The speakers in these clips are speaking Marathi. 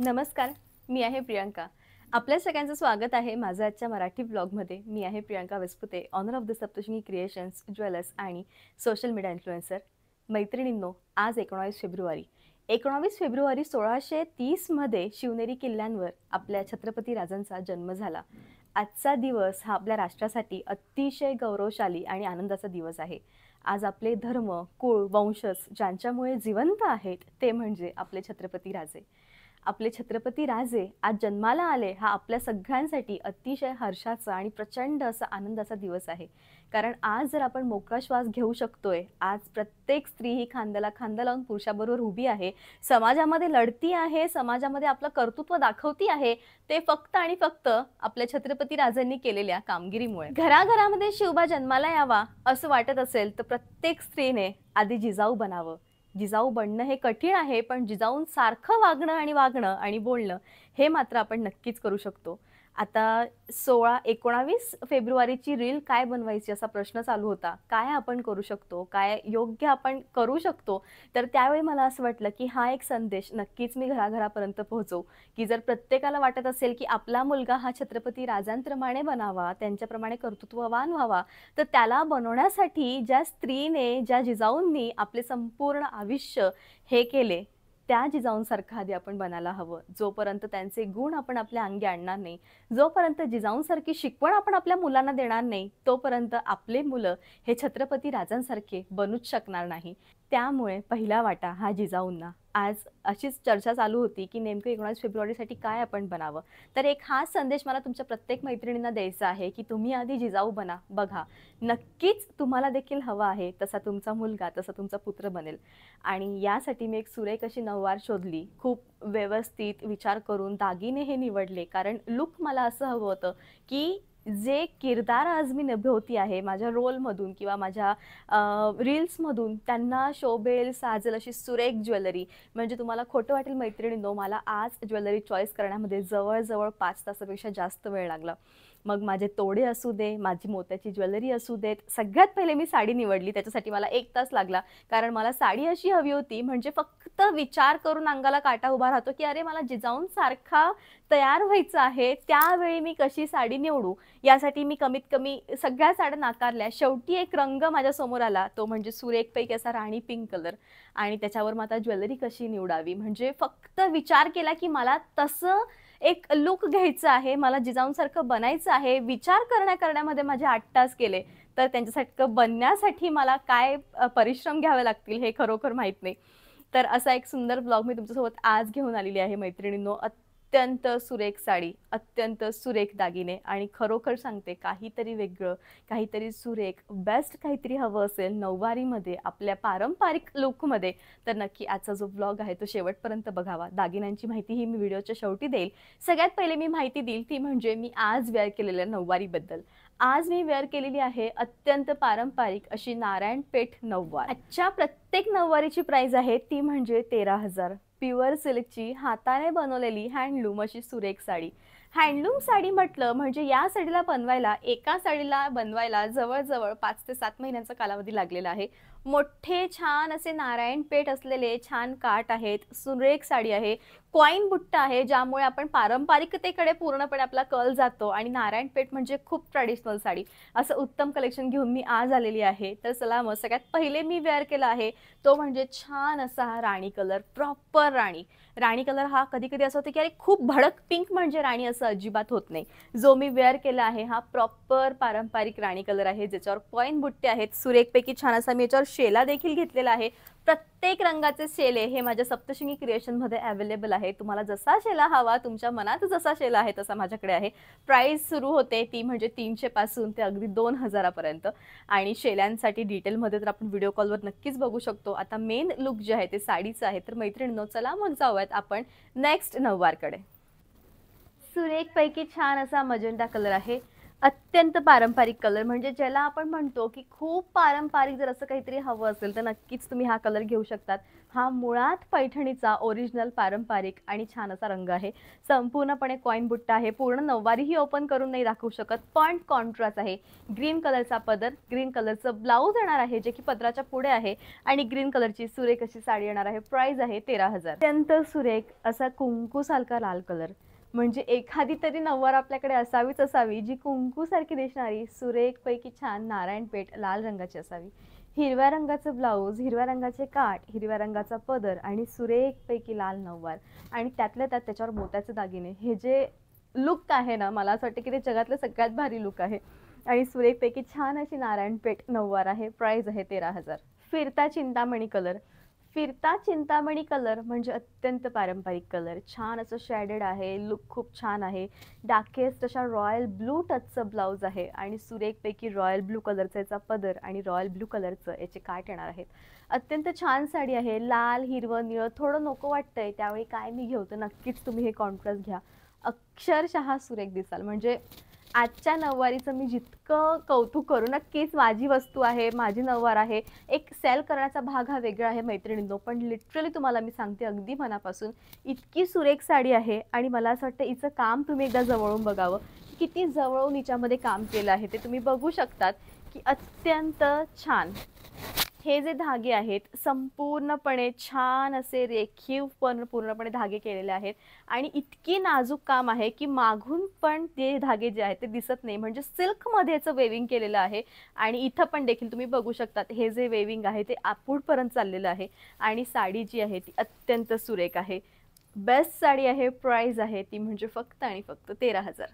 नमस्कार मी आहे प्रियांका आपल्या सगळ्यांचं स्वागत आहे माझ्या आजच्या मराठी ब्लॉगमध्ये मी आहे Priyanka Vespute owner of the Saptashrungi creations jewellers आणि सोशल मीडिया इन्फ्लुएन्सर मैत्रिणींनो आज एकोणावीस फेब्रुवारी एकोणावीस फेब्रुवारी सोळाशे तीसमध्ये शिवनेरी किल्ल्यांवर आपल्या छत्रपती राजांचा जन्म झाला आजचा दिवस हा आपल्या राष्ट्रासाठी अतिशय गौरवशाली आणि आनंदाचा दिवस आहे आज आपले धर्म कुळ वंशज ज्यांच्यामुळे जिवंत आहेत ते म्हणजे आपले छत्रपती राजे आपले छत्रपती राजे आज जन्माला आले हा आपल्या सगळ्यांसाठी अतिशय हर्षाचा आणि प्रचंड असा आनंदाचा दिवस आहे कारण आज जर आपण मोकळा श्वास घेऊ शकतोय आज प्रत्येक स्त्री ही खांद्याला खांदा लावून पुरुषाबरोबर उभी आहे समाजामध्ये लढती आहे समाजामध्ये आपलं कर्तृत्व दाखवती आहे ते फक्त आणि फक्त आपल्या छत्रपती राजांनी केलेल्या कामगिरीमुळे घराघरामध्ये शिवबा जन्माला यावा असं वाटत असेल तर प्रत्येक स्त्रीने आधी जिजाऊ बनावं जिजाऊ बनणं हे कठीण आहे पण जिजाऊंसारखं वागणं आणि वागणं आणि बोलणं हे मात्र आपण नक्कीच करू शकतो आता सोळा एकोणावीस फेब्रुवारीची रील काय बनवायची असा प्रश्न चालू होता काय आपण करू शकतो काय योग्य आपण करू शकतो तर त्यावेळी मला असं वाटलं की हा एक संदेश नक्कीच मी घराघरापर्यंत पोहोचवू की जर प्रत्येकाला वाटत असेल की आपला मुलगा हा छत्रपती राजांप्रमाणे बनावा त्यांच्याप्रमाणे कर्तृत्ववान व्हावा तर त्याला बनवण्यासाठी ज्या स्त्रीने ज्या जिजाऊंनी आपले संपूर्ण आयुष्य हे केले त्या जिजाऊंसारखं आधी आपण बनायला हवं जोपर्यंत त्यांचे गुण आपण आपल्या अंगी आणणार नाही जोपर्यंत जिजाऊंसारखी शिकवण आपण आपल्या मुलांना देणार नाही तोपर्यंत आपले मुलं हे छत्रपती राजांसारखे बनूच शकणार नाही त्यामुळे पहिला वाटा हा जिजाऊंना आज अशीच चर्चा चालू होती की नेमकं एकोणास फेब्रुवारीसाठी काय आपण बनावं तर एक हा संदेश मला तुमच्या प्रत्येक मैत्रिणींना द्यायचा आहे की तुम्ही आधी जिजाऊ बना बघा नक्कीच तुम्हाला देखील हवा आहे तसा तुमचा मुलगा तसा तुमचा पुत्र बनेल आणि यासाठी मी एक सुरेख अशी नववार शोधली खूप व्यवस्थित विचार करून दागिने हे निवडले कारण लुक मला असं हवं होतं की जे किरदार आज मी निभवती आहे माझ्या रोलमधून किंवा माझ्या रील्समधून त्यांना शोभेल साजेल अशी सुरेख ज्वेलरी म्हणजे तुम्हाला खोटं वाटेल मैत्रिणींनो मला आज ज्वेलरी चॉईस करण्यामध्ये जवळजवळ पाच तासापेक्षा जास्त वेळ लागला मग माझे तोडे असू दे माझी मोत्याची ज्वेलरी असू देत सगळ्यात पहिले मी साडी निवडली त्याच्यासाठी मला एक तास लागला कारण मला साडी अशी हवी होती म्हणजे फक्त विचार करून अंगाला काटा उभा राहतो की अरे मला जिजाऊन सारखा तयार व्हायचं आहे त्यावेळी मी कशी साडी निवडू यासाठी मी कमीत कमी सगळ्या साड्या नाकारल्या शेवटी एक रंग माझ्या समोर आला तो म्हणजे पैकी असा राणी पिंक कलर आणि त्याच्यावर मग आता ज्वेलरी कशी निवडावी म्हणजे फक्त विचार केला की मला तसं एक लुक घ्यायचं आहे मला जिजाऊंसारखं बनायचं आहे विचार करण्या करण्यामध्ये माझे आठ तास केले तर त्यांच्यासारखं बनण्यासाठी मला काय परिश्रम घ्यावे लागतील हे खरोखर माहित नाही तर असा एक सुंदर ब्लॉग मी तुमच्यासोबत आज घेऊन आलेली आहे मैत्रिणींनो अत्यंत सुरेख साडी अत्यंत सुरेख दागिने आणि खरोखर सांगते काहीतरी वेगळं काहीतरी सुरेख बेस्ट काहीतरी हवं असेल नऊवारीमध्ये आपल्या पारंपरिक लुकमध्ये तर नक्की आजचा जो ब्लॉग आहे तो शेवटपर्यंत बघावा दागिन्यांची माहिती ही मी व्हिडिओच्या शेवटी देईल सगळ्यात पहिले मी माहिती देईल ती म्हणजे मी आज वेअर केलेल्या नऊवारीबद्दल आज मी वेअर केलेली आहे अत्यंत पारंपरिक अशी नारायणपेठ नऊवार आजच्या प्रत्येक नऊवारीची प्राइस आहे ती म्हणजे तेरा हजार प्युअर सिल्कची हाताने बनवलेली हँडलूम अशी सुरेख साडी हँडलूम साडी म्हटलं म्हणजे या साडीला बनवायला एका साडीला बनवायला जवळजवळ पाच ते सात महिन्यांचा कालावधी लागलेला आहे मोठे छान असे नारायण पेठ असलेले छान काट आहेत सुरेख साडी आहे कॉईन बुट्टा आहे ज्यामुळे आपण पारंपरिकतेकडे पूर्णपणे आपला कल जातो आणि नारायण पेठ म्हणजे खूप ट्रॅडिशनल साडी असं उत्तम कलेक्शन घेऊन मी आज आलेली आहे तर चला मग सगळ्यात पहिले मी वेअर केला आहे तो म्हणजे छान असा हा राणी कलर प्रॉपर राणी राणी कलर हा कधी कधी असं होतं की अरे खूप भडक पिंक म्हणजे राणी असं अजिबात होत नाही जो मी वेअर केला आहे हा प्रॉपर पारंपरिक राणी कलर आहे ज्याच्यावर कॉईन बुट्टे आहेत सुरेखपैकी छान असा मी याच्यावर शेला देखील घेतलेला आहे प्रत्येक रंगाचे शेले हे माझ्या सप्तशिंगी मध्ये अवेलेबल आहे तुम्हाला जसा शेला हवा तुमच्या मनात जसा शेला आहे तसा माझ्याकडे आहे प्राइस सुरू होते ती म्हणजे पासून ते अगदी दोन हजारापर्यंत आणि शेल्यांसाठी डिटेलमध्ये तर आपण व्हिडिओ कॉलवर नक्कीच बघू शकतो आता मेन लुक जे आहे ते साडीचं आहे तर मैत्रिणींनो चला मग जाऊयात आपण नेक्स्ट नववारकडे सुरेख पैकी छान असा मजेंडा कलर आहे अत्यंत पारंपरिक कलर म्हणजे ज्याला आपण म्हणतो की खूप पारंपरिक जर असं काहीतरी हवं असेल तर नक्कीच तुम्ही हा कलर घेऊ शकतात हा मुळात पैठणीचा ओरिजिनल पारंपरिक आणि छान असा रंग आहे संपूर्णपणे कॉईन बुट्टा आहे पूर्ण नववारीही ओपन करून नाही दाखवू शकत पण कॉन्ट्रास्ट आहे ग्रीन कलरचा पदर ग्रीन कलरचं ब्लाऊज येणार आहे जे की पदराच्या पुढे आहे आणि ग्रीन कलरची सुरेख अशी साडी येणार आहे प्राईज आहे तेरा हजार अत्यंत सुरेख असा कुंकू लाल कलर म्हणजे एखादी तरी नववार आपल्याकडे असावीच असावी जी कुंकू सारखी दिसणारी सुरेखपैकी छान नारायण पेठ लाल रंगाची असावी हिरव्या रंगाचं ब्लाऊज हिरव्या रंगाचे काठ हिरव्या रंगाचा पदर आणि पैकी लाल नऊवार आणि त्यातल्या त्यात त्याच्यावर मोत्याचे दागिने हे जे लुक आहे ना मला असं वाटतं की ते जगातलं सगळ्यात भारी लुक आहे आणि सुरेखपैकी छान अशी नारायण पेठ नऊवार आहे प्राईज आहे तेरा हजार फिरता चिंतामणी कलर फिरता चिंतामणी कलर म्हणजे अत्यंत पारंपरिक कलर छान असं शेडेड आहे लुक खूप छान आहे डाकेस्ट अशा रॉयल ब्लू टचचं ब्लाऊज आहे आणि सुरेखपैकी रॉयल ब्लू कलरचं याचा पदर आणि रॉयल ब्लू कलरचं याचे काट येणार आहेत अत्यंत छान साडी आहे लाल हिरवं निळं थोडं नको वाटतंय त्यावेळी काय मी घेऊ तर नक्कीच तुम्ही हे कॉन्ट्रास्ट घ्या अक्षरशः सुरेख दिसाल म्हणजे आजच्या नऊवारीचं मी जितकं कौतुक करू नक्कीच माझी वस्तू आहे माझी नववार आहे एक सेल करण्याचा भाग हा वेगळा आहे मैत्रिणींनो पण लिटरली तुम्हाला मी सांगते अगदी मनापासून इतकी सुरेख साडी आहे आणि मला असं वाटतं हिचं काम तुम्ही एकदा जवळून बघावं किती जवळून हिच्यामध्ये काम केलं आहे ते तुम्ही बघू शकतात की अत्यंत छान हे जे धागे आहेत संपूर्णपणे छान असे रेखीव पण पूर्णपणे धागे केलेले आहेत आणि इतकी नाजूक काम आहे की मागून पण ते धागे जे आहेत ते दिसत नाही म्हणजे सिल्कमध्ये याचं वेविंग केलेलं आहे आणि इथं पण देखील तुम्ही बघू शकतात हे जे वेविंग आहे ते आपूडपर्यंत चाललेलं आहे आणि साडी जी आहे ती अत्यंत सुरेख आहे बेस्ट साडी आहे प्राईज आहे ती म्हणजे फक्त आणि फक्त तेरा हजार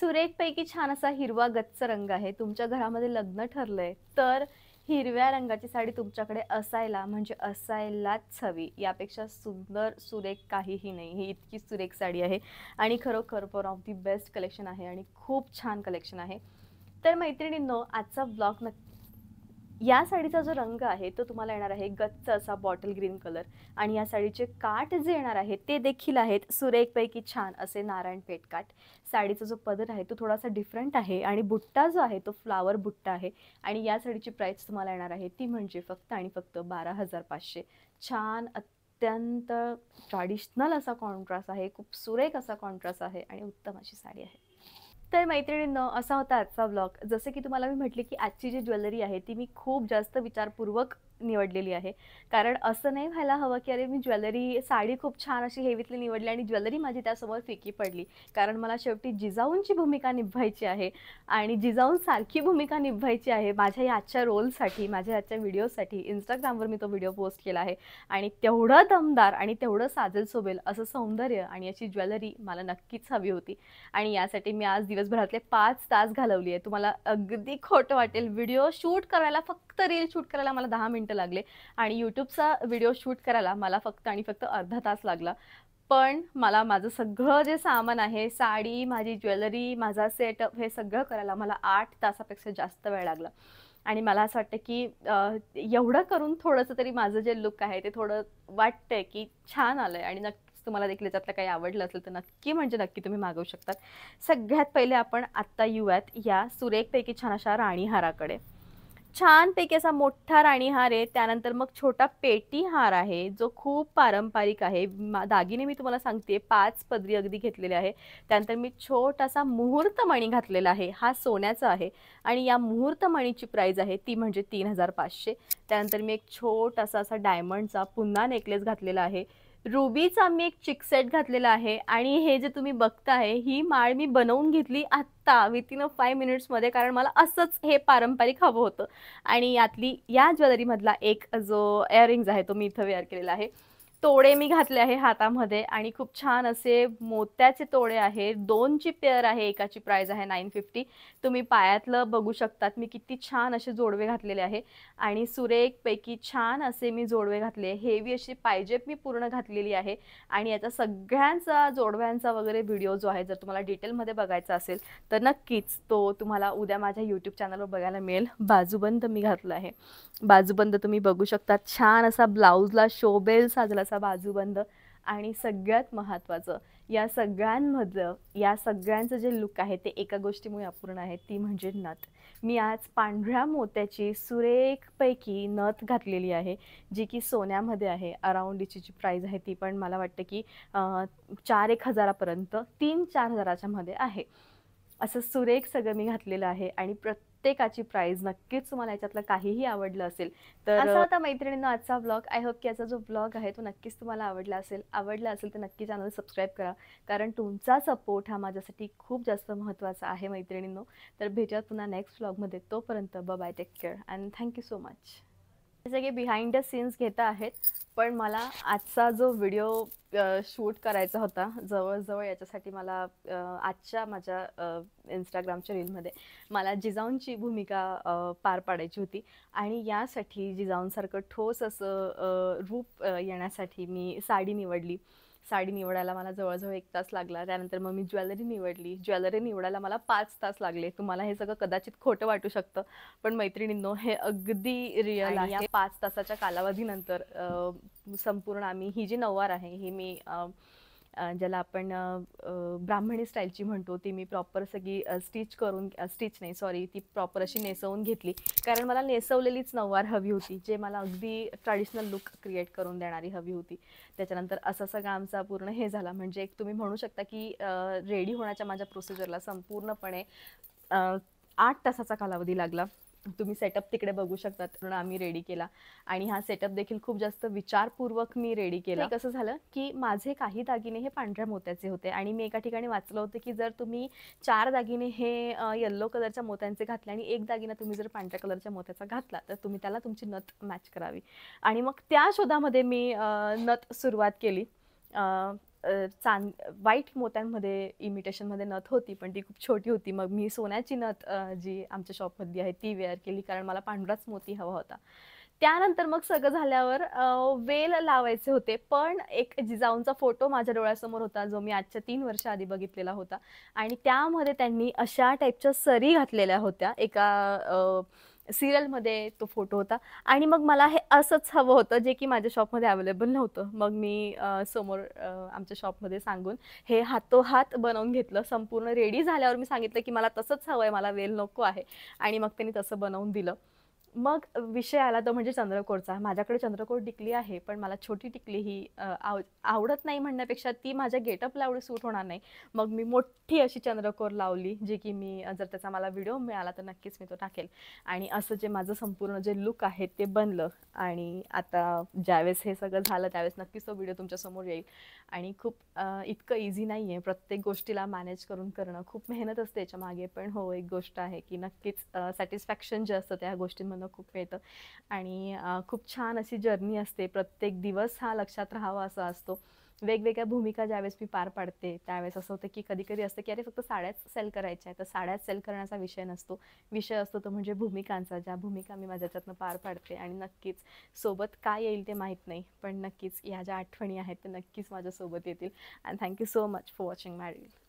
सुरेखपैकी छान असा हिरवा गच्च रंग आहे तुमच्या घरामध्ये लग्न ठरलं आहे तर हिरव्या रंगाची साडी तुमच्याकडे असायला म्हणजे असायलाच हवी यापेक्षा सुंदर सुरेख काहीही नाही ही इतकी सुरेख साडी आहे आणि खरोखर one of the best collection आहे आणि खूप छान कलेक्शन आहे तर मैत्रिणींनो आजचा ब्लॉग नक्की या साडीचा जो रंग आहे तो तुम्हाला येणार आहे गच्च असा बॉटल ग्रीन कलर आणि या साडीचे काठ जे येणार आहे ते देखील आहेत सुरेखपैकी छान असे नारायण पेट काट साडीचा जो पदर आहे तो थोडासा डिफरंट आहे आणि बुट्टा जो आहे तो फ्लावर बुट्टा आहे आणि या साडीची प्राईस तुम्हाला येणार आहे ती म्हणजे फक्त आणि फक्त बारा हजार पाचशे छान अत्यंत ट्रॅडिशनल असा कॉन्ट्रास्ट आहे खूप सुरेख असा कॉन्ट्रास्ट आहे आणि उत्तम अशी साडी आहे तर मैत्रिणींनो असा होता आजचा ब्लॉग जसं की तुम्हाला मी म्हटले की आजची जी ज्वेलरी आहे ती मी खूप जास्त विचारपूर्वक निवडलेली आहे कारण असं नाही व्हायला हवं की अरे मी ज्वेलरी साडी खूप छान अशी हेवीतली निवडली आणि ज्वेलरी माझी त्यासमोर फिकी पडली कारण मला शेवटी जिजाऊंची भूमिका निभवायची आहे आणि सारखी भूमिका निभवायची आहे माझ्या या आजच्या रोलसाठी माझ्या आजच्या व्हिडिओसाठी इंस्टाग्रामवर मी तो व्हिडिओ पोस्ट केला आहे आणि तेवढं दमदार आणि तेवढं साजेल सोबेल असं सौंदर्य आणि अशी ज्वेलरी मला नक्कीच हवी होती आणि यासाठी मी आज दिवसभरातले पाच तास घालवली आहे तुम्हाला अगदी खोटं वाटेल व्हिडिओ शूट करायला फक्त रील शूट करायला मला दहा मिनटं मिनटं लागले आणि यूट्यूबचा व्हिडिओ शूट करायला मला फक्त आणि फक्त अर्धा तास लागला पण मला माझं सगळं जे सामान आहे साडी माझी ज्वेलरी माझा सेटअप हे सगळं करायला मला आठ तासापेक्षा जास्त वेळ लागला आणि मला असं वाटतं की एवढं करून थोडंसं तरी माझं जे लुक आहे ते थोडं वाटतंय की छान आलं आहे आणि नक्कीच तुम्हाला देखील त्यातलं काही आवडलं असेल तर नक्की म्हणजे नक्की तुम्ही मागवू शकतात सगळ्यात पहिले आपण आत्ता येऊयात या सुरेखपैकी छान अशा राणीहाराकडे छानपैकी असा मोठा राणीहार आहे त्यानंतर मग छोटा पेटी हार आहे जो खूप पारंपरिक आहे मा दागिने मी तुम्हाला सांगते पाच पदरी अगदी घेतलेले आहे त्यानंतर मी छोटासा मुहूर्तमणी घातलेला आहे हा सोन्याचा आहे आणि या मुहूर्त मुहूर्तमणीची प्राईज आहे ती म्हणजे तीन हजार पाचशे त्यानंतर मी एक छोटासा असा डायमंडचा पुन्हा नेकलेस घातलेला आहे रुबीचा मी एक चिकसेट घातलेला आहे आणि हे जे तुम्ही बघताय ही माळ मी बनवून घेतली आत्ता विथिन अ फाय मिनिट्समध्ये कारण मला असंच हे पारंपरिक हवं होतं आणि यातली या ज्वेलरीमधला एक जो एअरिंग्ज आहे तो मी इथं वेअर केलेला आहे तोडे मी घातले आहे हातामध्ये आणि खूप छान असे मोत्याचे तोडे आहेत दोनची पेअर आहे एकाची प्राइस आहे नाईन फिफ्टी तुम्ही पायातलं बघू शकतात मी किती छान असे जोडवे घातलेले आहे आणि सुरेखपैकी छान असे मी जोडवे घातले हेवी अशी पायजेप मी पूर्ण घातलेली आहे आणि याचा सगळ्यांचा जोडव्यांचा वगैरे व्हिडिओ जो आहे जर तुम्हाला डिटेलमध्ये बघायचा असेल तर नक्कीच तो तुम्हाला उद्या माझ्या यूट्यूब चॅनलवर बघायला मिळेल बाजूबंद मी घातलं आहे बाजूबंद तुम्ही बघू शकता छान असा ब्लाऊजला शोबेल साजला बाजूबंद आणि सगळ्यात महत्त्वाचं या सगळ्यांमधलं या सगळ्यांचं जे लुक आहे ते एका गोष्टीमुळे अपूर्ण आहे ती म्हणजे नथ मी आज पांढऱ्या मोत्याची सुरेखपैकी नथ घातलेली आहे जी की सोन्यामध्ये आहे अराऊंड इची जी प्राईज आहे ती पण मला वाटतं की चार एक हजारापर्यंत तीन चार हजाराच्यामध्ये मध्ये आहे असं सुरेख सगळं मी घातलेलं आहे आणि प्रत्येक प्रत्येकाची प्राईज नक्कीच तुम्हाला याच्यातलं काहीही आवडलं असेल तर आता होता मैत्रिणींना आजचा ब्लॉग आय होप की याचा जो ब्लॉग आहे तो नक्कीच तुम्हाला आवडला असेल आवडला असेल तर नक्की चॅनल सबस्क्राईब करा कारण तुमचा सपोर्ट हा माझ्यासाठी खूप जास्त महत्त्वाचा आहे मैत्रिणींनो तर भेटूयात पुन्हा नेक्स्ट ब्लॉगमध्ये तोपर्यंत bye take care and thank you so much सगळे बिहाइंड द सीन्स घेत आहेत पण मला आजचा जो व्हिडिओ शूट करायचा होता जवळजवळ याच्यासाठी मला आजच्या माझ्या इंस्टाग्रामच्या रीलमध्ये मला जिजाऊंची भूमिका पार पाडायची होती आणि यासाठी जिजाऊंसारखं ठोस असं रूप येण्यासाठी मी साडी निवडली साडी निवडायला मला जवळजवळ एक तास लागला त्यानंतर मग मी ज्वेलरी निवडली ज्वेलरी निवडायला मला पाच तास लागले तुम्हाला हे सगळं कदाचित खोटं वाटू शकतं पण मैत्रिणींनो हे अगदी रिअल आहे पाच तासाच्या कालावधीनंतर संपूर्ण आम्ही ही जी नववार आहे ही मी ज्याला आपण ब्राह्मणी स्टाईलची म्हणतो ती मी प्रॉपर सगळी स्टिच करून स्टिच नाही सॉरी ती प्रॉपर अशी नेसवून घेतली कारण मला नेसवलेलीच नववार हवी होती जे मला अगदी ट्रॅडिशनल लुक क्रिएट करून देणारी हवी होती त्याच्यानंतर असं सगळं आमचा पूर्ण हे झाला म्हणजे एक तुम्ही म्हणू शकता की रेडी होण्याच्या माझ्या प्रोसिजरला संपूर्णपणे आठ तासाचा कालावधी लागला तुम्ही सेटअप तिकडे बघू शकता म्हणून आम्ही रेडी केला आणि हा सेटअप देखील खूप जास्त विचारपूर्वक मी रेडी केला कसं झालं की माझे काही दागिने हे पांढऱ्या मोत्याचे होते आणि मी एका ठिकाणी वाचलं होतं की जर तुम्ही चार दागिने हे येल्लो कलरच्या मोत्यांचे घातले आणि एक दागिना तुम्ही जर पांढऱ्या कलरच्या मोत्याचा घातला तर तुम्ही त्याला तुमची नथ मॅच करावी आणि मग त्या शोधामध्ये मी नथ सुरुवात केली चांद वाईट मोत्यांमध्ये इमिटेशनमध्ये नथ होती पण ती खूप छोटी होती मग मी सोन्याची नथ जी आमच्या शॉपमध्ये आहे ती वेअर केली कारण मला पांढराच मोती हवा होता त्यानंतर मग सगळं झाल्यावर वेल लावायचे होते पण एक जिजाऊंचा फोटो माझ्या डोळ्यासमोर होता जो मी आजच्या तीन वर्ष आधी बघितलेला होता आणि त्यामध्ये त्यांनी अशा टाईपच्या सरी घातलेल्या होत्या एका सिरियलमध्ये तो फोटो होता आणि मग मला हे असंच हवं होतं जे की माझ्या शॉपमध्ये अवेलेबल नव्हतं मग मी समोर आमच्या शॉपमध्ये सांगून हे हातोहात बनवून घेतलं संपूर्ण रेडी झाल्यावर मी सांगितलं की मला तसंच हवं आहे मला वेल नको आहे आणि मग त्यांनी तसं बनवून दिलं मग विषय आला तो म्हणजे चंद्रकोरचा माझ्याकडे चंद्रकोर टिकली आहे पण मला छोटी टिकली ही आव आवडत नाही म्हणण्यापेक्षा ती माझ्या गेटअपला एवढी सूट होणार नाही मग मी मोठी अशी चंद्रकोर लावली जे की मी जर त्याचा मला व्हिडिओ मिळाला तर नक्कीच मी तो टाकेल आणि असं जे माझं संपूर्ण जे लुक आहे ते बनलं आणि आता ज्यावेळेस हे सगळं झालं त्यावेळेस नक्कीच तो व्हिडिओ तुमच्यासमोर येईल आणि खूप इतकं इझी नाही आहे प्रत्येक गोष्टीला मॅनेज करून करणं खूप मेहनत असते याच्यामागे मागे पण हो एक गोष्ट आहे की नक्कीच सॅटिस्फॅक्शन जे असतं त्या गोष्टींमध्ये खूप मिळतं आणि खूप छान अशी जर्नी असते प्रत्येक दिवस हा लक्षात राहावा असा असतो वेगवेगळ्या भूमिका ज्यावेळेस मी पार पाडते त्यावेळेस असं होतं की कधी कधी असतं की अरे फक्त साड्याच सेल करायच्या आहेत तर साड्याच सेल करण्याचा विषय नसतो विषय असतो तो म्हणजे भूमिकांचा ज्या भूमिका मी माझ्याच्यातनं पार पाडते आणि नक्कीच सोबत काय येईल ते माहीत नाही पण नक्कीच ह्या ज्या आठवणी आहेत ते नक्कीच माझ्यासोबत येतील and thank you so much for watching my reel